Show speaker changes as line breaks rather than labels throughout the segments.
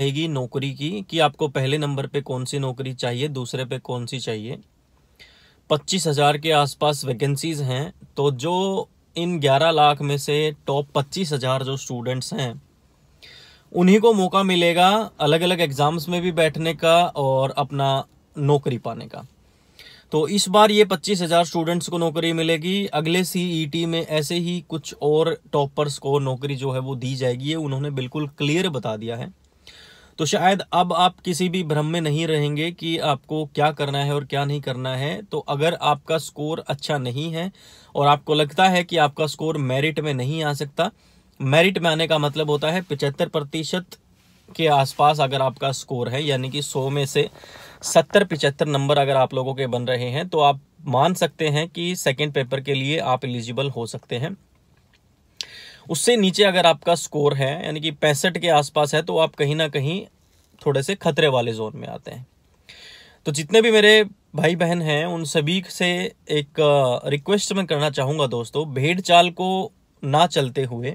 रहेगी नौकरी की कि आपको पहले नंबर पे कौन सी नौकरी चाहिए दूसरे पे कौन सी चाहिए पच्चीस हज़ार के आसपास वैकेंसीज़ हैं तो जो इन ग्यारह लाख में से टॉप पच्चीस हज़ार जो स्टूडेंट्स हैं उन्हीं को मौका मिलेगा अलग अलग एग्ज़ाम्स में भी बैठने का और अपना नौकरी पाने का तो इस बार ये पच्चीस हज़ार स्टूडेंट्स को नौकरी मिलेगी अगले सीईटी e में ऐसे ही कुछ और टॉपर्स को नौकरी जो है वो दी जाएगी उन्होंने बिल्कुल क्लियर बता दिया है तो शायद अब आप किसी भी भ्रम में नहीं रहेंगे कि आपको क्या करना है और क्या नहीं करना है तो अगर आपका स्कोर अच्छा नहीं है और आपको लगता है कि आपका स्कोर मेरिट में नहीं आ सकता मेरिट में आने का मतलब होता है पिचहत्तर प्रतिशत के आसपास अगर आपका स्कोर है यानी कि सौ में से सत्तर पिचहत्तर नंबर अगर आप लोगों के बन रहे हैं तो आप मान सकते हैं कि सेकेंड पेपर के लिए आप एलिजिबल हो सकते हैं उससे नीचे अगर आपका स्कोर है यानी कि पैंसठ के आसपास है तो आप कहीं ना कहीं थोड़े से खतरे वाले जोन में आते हैं तो जितने भी मेरे भाई बहन हैं उन सभी से एक रिक्वेस्ट मैं करना चाहूँगा दोस्तों भेड़ चाल को ना चलते हुए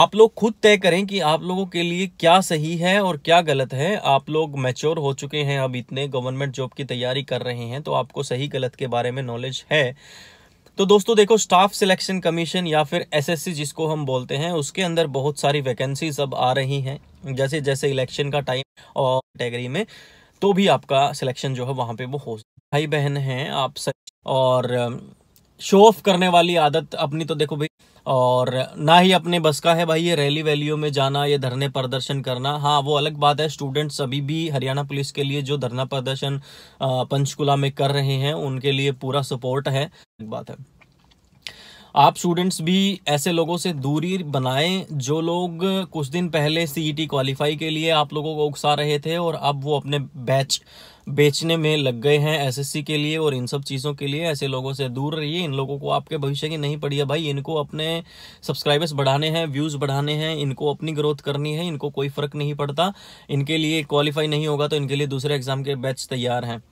आप लोग खुद तय करें कि आप लोगों के लिए क्या सही है और क्या गलत है आप लोग मैच्योर हो चुके हैं अब इतने गवर्नमेंट जॉब की तैयारी कर रहे हैं तो आपको सही गलत के बारे में नॉलेज है तो दोस्तों देखो स्टाफ सिलेक्शन कमीशन या फिर एसएससी जिसको हम बोलते हैं उसके अंदर बहुत सारी वैकेंसीज अब आ रही हैं जैसे जैसे इलेक्शन का टाइम और कैटेगरी में तो भी आपका सिलेक्शन जो है वहां पे वो हो भाई बहन हैं आप सच और शो um, ऑफ करने वाली आदत अपनी तो देखो भाई और ना ही अपने बस का है भाई ये रैली वैलियों में जाना ये धरने प्रदर्शन करना हाँ वो अलग बात है स्टूडेंट्स अभी भी हरियाणा पुलिस के लिए जो धरना प्रदर्शन पंचकुला में कर रहे हैं उनके लिए पूरा सपोर्ट है बात है आप स्टूडेंट्स भी ऐसे लोगों से दूरी बनाएं जो लोग कुछ दिन पहले सीईटी क्वालिफाई e के लिए आप लोगों को उकसा रहे थे और अब वो अपने बैच बेचने में लग गए हैं एसएससी के लिए और इन सब चीज़ों के लिए ऐसे लोगों से दूर रहिए इन लोगों को आपके भविष्य की नहीं पड़ी है भाई इनको अपने सब्सक्राइबर्स बढ़ाने हैं व्यूज़ बढ़ाने हैं इनको अपनी ग्रोथ करनी है इनको कोई फ़र्क नहीं पड़ता इनके लिए क्वालिफाई नहीं होगा तो इनके लिए दूसरे एग्ज़ाम के बैच तैयार हैं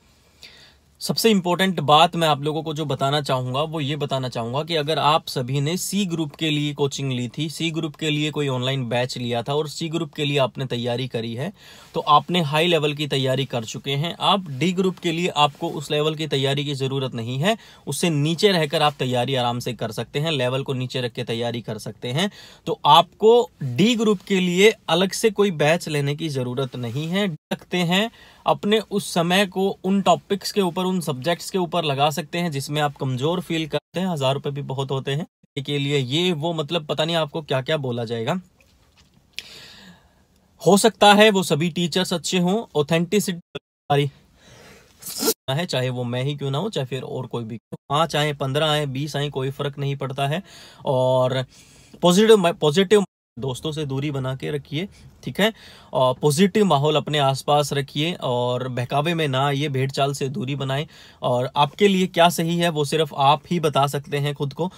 सबसे इम्पोर्टेंट बात मैं आप लोगों को जो बताना चाहूँगा वो ये बताना चाहूँगा कि अगर आप सभी ने सी ग्रुप के लिए कोचिंग ली थी सी ग्रुप के लिए कोई ऑनलाइन बैच लिया था और सी ग्रुप के लिए आपने तैयारी करी है तो आपने हाई लेवल की तैयारी कर चुके हैं आप डी ग्रुप के लिए आपको उस लेवल की तैयारी की ज़रूरत नहीं है उससे नीचे रहकर आप तैयारी आराम से कर सकते हैं लेवल को नीचे रख के तैयारी कर सकते हैं तो आपको डी ग्रुप के लिए अलग से कोई बैच लेने की ज़रूरत नहीं है सकते हैं अपने उस समय को उन टॉपिक्स के ऊपर उन सब्जेक्ट्स के ऊपर लगा सकते हैं जिसमें आप कमजोर फील करते हैं हजार रुपए भी बहुत होते हैं के लिए ये वो मतलब पता नहीं आपको क्या क्या बोला जाएगा हो सकता है वो सभी टीचर्स अच्छे हों ऑथेंटिसिटी है चाहे वो मैं ही क्यों ना हो चाहे फिर और कोई भी पांच आए पंद्रह आए बीस आए कोई फर्क नहीं पड़ता है और पॉजिटिव पॉजिटिव दोस्तों से दूरी बना के रखिए ठीक है और पॉजिटिव माहौल अपने आसपास रखिए और बहकावे में ना आइए भेड़ चाल से दूरी बनाएं और आपके लिए क्या सही है वो सिर्फ आप ही बता सकते हैं खुद को